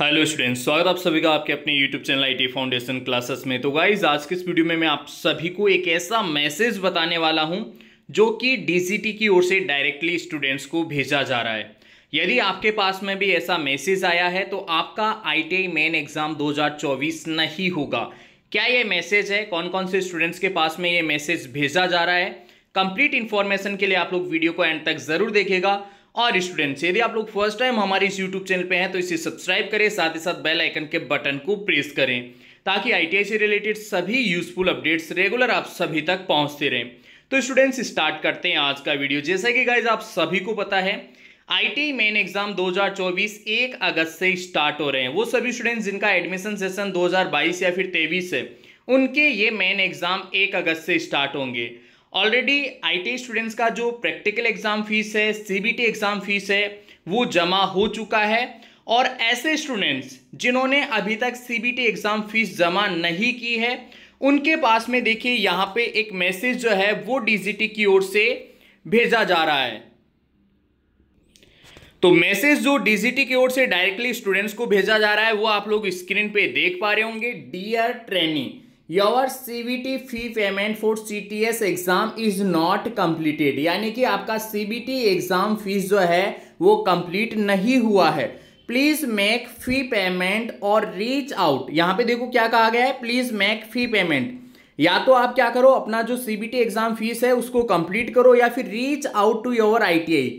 hello students स्वागत आप सभी का आपके अपने YouTube channel IT foundation classes में तो गाइज आज के इस वीडियो में मैं आप सभी को एक ऐसा मैसेज बताने वाला हूं जो कि डीसीटी की ओर से डायरेक्टली स्टूडेंट्स को भेजा जा रहा है यदि आपके पास में भी ऐसा मैसेज आया है तो आपका आईटीआई मेन एग्जाम चौबीस नहीं होगा क्या ये मैसेज है कौन कौन से स्टूडेंट्स के पास में ये मैसेज भेजा जा रहा है कंप्लीट इन्फॉर्मेशन के लिए आप लोग वीडियो को एंड तक जरूर देखेगा और स्टूडेंट्स यदि आप लोग फर्स्ट टाइम हमारे इस यूट्यूब चैनल पे हैं तो इसे सब्सक्राइब करें साथ ही साथ बेल आइकन के बटन को प्रेस करें ताकि आईटीआई से रिलेटेड सभी यूजफुल अपडेट्स रेगुलर आप सभी तक पहुंचते रहें तो स्टूडेंट्स स्टार्ट करते हैं आज का वीडियो जैसा कि गाइज आप सभी को पता है आई मेन एग्जाम दो हजार अगस्त से स्टार्ट हो रहे हैं वो सभी स्टूडेंट्स जिनका एडमिशन सेशन दो या फिर तेईस है उनके ये मेन एग्जाम एक अगस्त से स्टार्ट होंगे ऑलरेडी आईटी स्टूडेंट्स का जो प्रैक्टिकल एग्ज़ाम फीस है सीबीटी एग्ज़ाम फीस है वो जमा हो चुका है और ऐसे स्टूडेंट्स जिन्होंने अभी तक सीबीटी एग्ज़ाम फीस जमा नहीं की है उनके पास में देखिए यहाँ पे एक मैसेज जो है वो डीजीटी की ओर से भेजा जा रहा है तो मैसेज जो डीजीटी की ओर से डायरेक्टली स्टूडेंट्स को भेजा जा रहा है वो आप लोग स्क्रीन पे देख पा रहे होंगे dear training your T fee payment for C T S exam is not completed यानी कि आपका C B T exam fees जो है वो कम्प्लीट नहीं हुआ है प्लीज़ मेक फी पेमेंट और रीच आउट यहाँ पे देखो क्या कहा गया है प्लीज़ मेक फी पेमेंट या तो आप क्या करो अपना जो C B T exam fees है उसको कम्प्लीट करो या फिर reach out to your I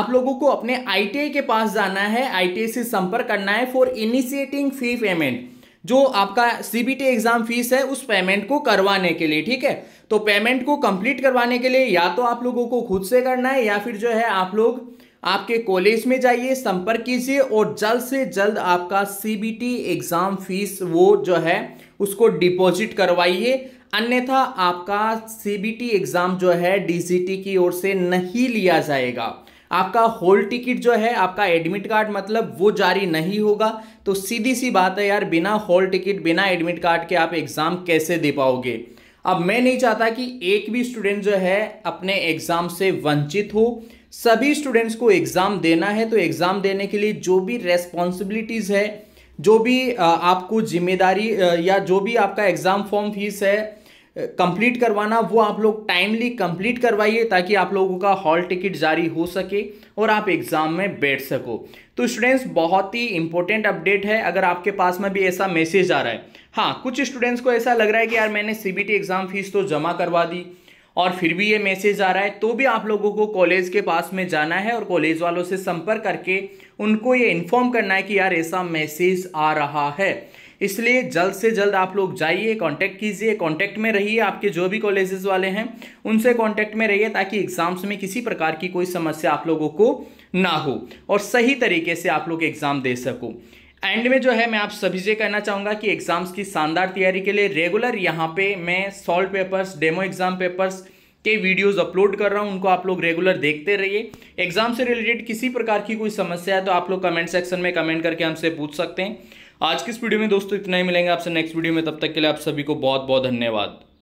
आप लोगों को अपने आई टी आई के पास जाना है आई टी आई से संपर्क करना है फॉर इनिशिएटिंग फी पेमेंट जो आपका सीबीटी एग्जाम फीस है उस पेमेंट को करवाने के लिए ठीक है तो पेमेंट को कंप्लीट करवाने के लिए या तो आप लोगों को खुद से करना है या फिर जो है आप लोग आपके कॉलेज में जाइए संपर्क कीजिए और जल्द से जल्द आपका सीबीटी एग्ज़ाम फीस वो जो है उसको डिपॉजिट करवाइए अन्यथा आपका सीबीटी एग्ज़ाम जो है डीजीटी की ओर से नहीं लिया जाएगा आपका होल टिकट जो है आपका एडमिट कार्ड मतलब वो जारी नहीं होगा तो सीधी सी बात है यार बिना हॉल टिकट बिना एडमिट कार्ड के आप एग्ज़ाम कैसे दे पाओगे अब मैं नहीं चाहता कि एक भी स्टूडेंट जो है अपने एग्ज़ाम से वंचित हो सभी स्टूडेंट्स को एग्ज़ाम देना है तो एग्ज़ाम देने के लिए जो भी रेस्पॉन्सिबिलिटीज़ है जो भी आपको जिम्मेदारी या जो भी आपका एग्ज़ाम फॉर्म फीस है कंप्लीट करवाना वो आप लोग टाइमली कंप्लीट करवाइए ताकि आप लोगों का हॉल टिकट जारी हो सके और आप एग्ज़ाम में बैठ सको तो स्टूडेंट्स बहुत ही इंपॉर्टेंट अपडेट है अगर आपके पास में भी ऐसा मैसेज आ रहा है हाँ कुछ स्टूडेंट्स को ऐसा लग रहा है कि यार मैंने सी एग्ज़ाम फ़ीस तो जमा करवा दी और फिर भी ये मैसेज आ रहा है तो भी आप लोगों को कॉलेज के पास में जाना है और कॉलेज वालों से संपर्क करके उनको ये इन्फॉर्म करना है कि यार ऐसा मैसेज आ रहा है इसलिए जल्द से जल्द आप लोग जाइए कांटेक्ट कीजिए कांटेक्ट में रहिए आपके जो भी कॉलेजेस वाले हैं उनसे कांटेक्ट में रहिए ताकि एग्ज़ाम्स में किसी प्रकार की कोई समस्या आप लोगों को ना हो और सही तरीके से आप लोग एग्ज़ाम दे सको एंड में जो है मैं आप सभी से कहना चाहूँगा कि एग्ज़ाम्स की शानदार तैयारी के लिए रेगुलर यहाँ पे मैं solve papers demo exam papers के वीडियोस अपलोड कर रहा हूँ उनको आप लोग रेगुलर देखते रहिए एग्ज़ाम से रिलेटेड किसी प्रकार की कोई समस्या है तो आप लोग कमेंट सेक्शन में कमेंट करके हमसे पूछ सकते हैं आज की इस वीडियो में दोस्तों इतना ही मिलेंगे आपसे नेक्स्ट वीडियो में तब तक के लिए आप सभी को बहुत बहुत धन्यवाद